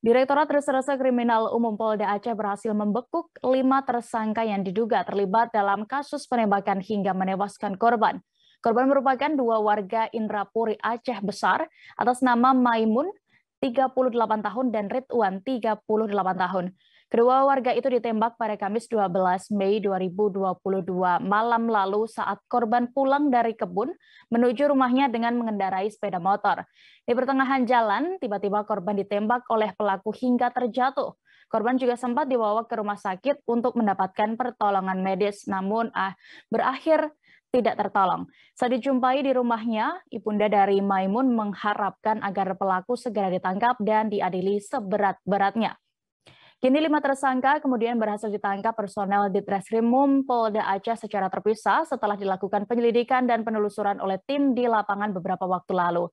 Direktorat Reserse Kriminal Umum Polda Aceh berhasil membekuk lima tersangka yang diduga terlibat dalam kasus penembakan hingga menewaskan korban. Korban merupakan dua warga Indrapuri Aceh Besar atas nama Maimun, 38 tahun, dan Ridwan, 38 tahun. Kedua warga itu ditembak pada Kamis 12 Mei 2022 malam lalu saat korban pulang dari kebun menuju rumahnya dengan mengendarai sepeda motor. Di pertengahan jalan, tiba-tiba korban ditembak oleh pelaku hingga terjatuh. Korban juga sempat dibawa ke rumah sakit untuk mendapatkan pertolongan medis, namun ah, berakhir tidak tertolong. Saat dijumpai di rumahnya, ibunda dari Maimun mengharapkan agar pelaku segera ditangkap dan diadili seberat-beratnya. Kini lima tersangka kemudian berhasil ditangkap personel Treskrimum Polda Aceh secara terpisah setelah dilakukan penyelidikan dan penelusuran oleh tim di lapangan beberapa waktu lalu.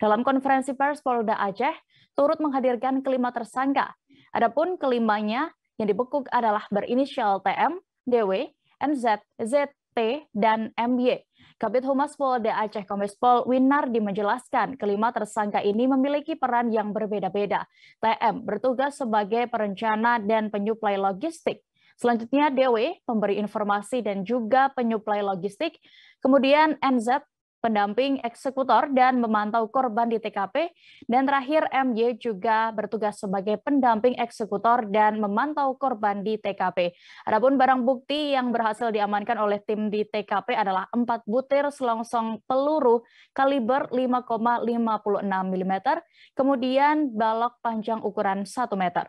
Dalam konferensi pers Polda Aceh, turut menghadirkan kelima tersangka. Adapun kelimanya yang dibekuk adalah berinisial TM, DW, NZ, Z, T, dan MY. Kabit Humas Polda Aceh Kombespol Winardi menjelaskan kelima tersangka ini memiliki peran yang berbeda-beda. TM bertugas sebagai perencana dan penyuplai logistik. Selanjutnya DW, pemberi informasi dan juga penyuplai logistik. Kemudian NZ, pendamping eksekutor dan memantau korban di TKP. Dan terakhir MJ juga bertugas sebagai pendamping eksekutor dan memantau korban di TKP. Adapun barang bukti yang berhasil diamankan oleh tim di TKP adalah empat butir selongsong peluru kaliber 5,56 mm, kemudian balok panjang ukuran 1 meter.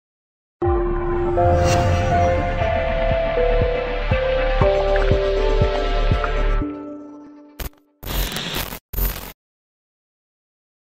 Thank you.